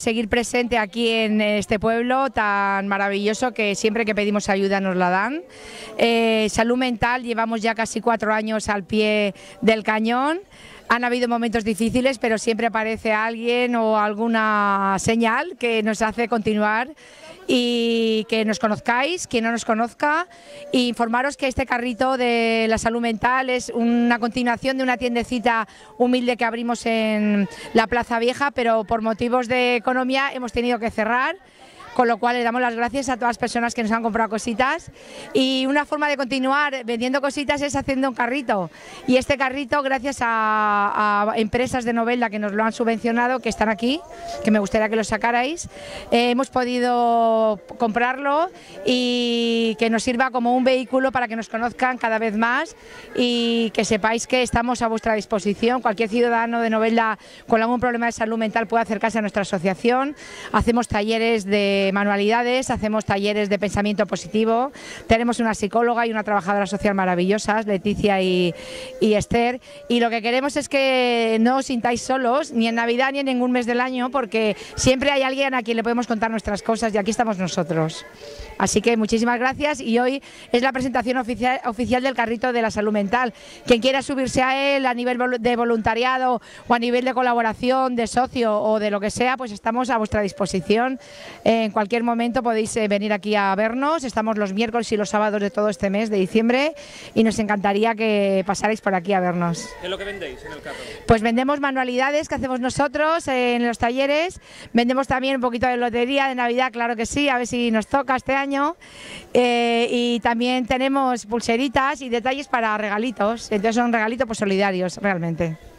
seguir presente aquí en este pueblo tan maravilloso que siempre que pedimos ayuda nos la dan. Eh, salud mental, llevamos ya casi cuatro años al pie del cañón. Han habido momentos difíciles, pero siempre aparece alguien o alguna señal que nos hace continuar y que nos conozcáis, quien no nos conozca, e informaros que este carrito de la salud mental es una continuación de una tiendecita humilde que abrimos en la Plaza Vieja, pero por motivos de economía hemos tenido que cerrar con lo cual le damos las gracias a todas las personas que nos han comprado cositas y una forma de continuar vendiendo cositas es haciendo un carrito y este carrito gracias a, empresas de novela que nos lo han subvencionado, que están aquí, que me gustaría que lo sacarais, eh, hemos podido comprarlo y que nos sirva como un vehículo para que nos conozcan cada vez más y que sepáis que estamos a vuestra disposición, cualquier ciudadano de novela con algún problema de salud mental puede acercarse a nuestra asociación, hacemos talleres de eh, manualidades, hacemos talleres de pensamiento positivo, tenemos una psicóloga y una trabajadora social maravillosas, Leticia y, y Esther, y lo que queremos es que no os sintáis solos, ni en Navidad ni en ningún mes del año, porque siempre hay alguien a quien le podemos contar nuestras cosas y aquí estamos nosotros. Así que muchísimas gracias y hoy es la presentación oficial, oficial del carrito de la salud mental. Quien quiera subirse a él a nivel de voluntariado o a nivel de colaboración, de socio o de lo que sea, pues estamos a vuestra disposición. En cualquier momento podéis eh, venir aquí a vernos. Estamos los miércoles y los sábados de todo este mes de diciembre y nos encantaría que pasarais por aquí a vernos. ¿Qué es lo que vendéis en el carro? Pues vendemos manualidades que hacemos nosotros en los talleres. Vendemos también un poquito de lotería de Navidad, claro que sí, a ver si nos toca este año eh, y también tenemos pulseritas y detalles para regalitos. Entonces son regalitos pues, solidarios realmente.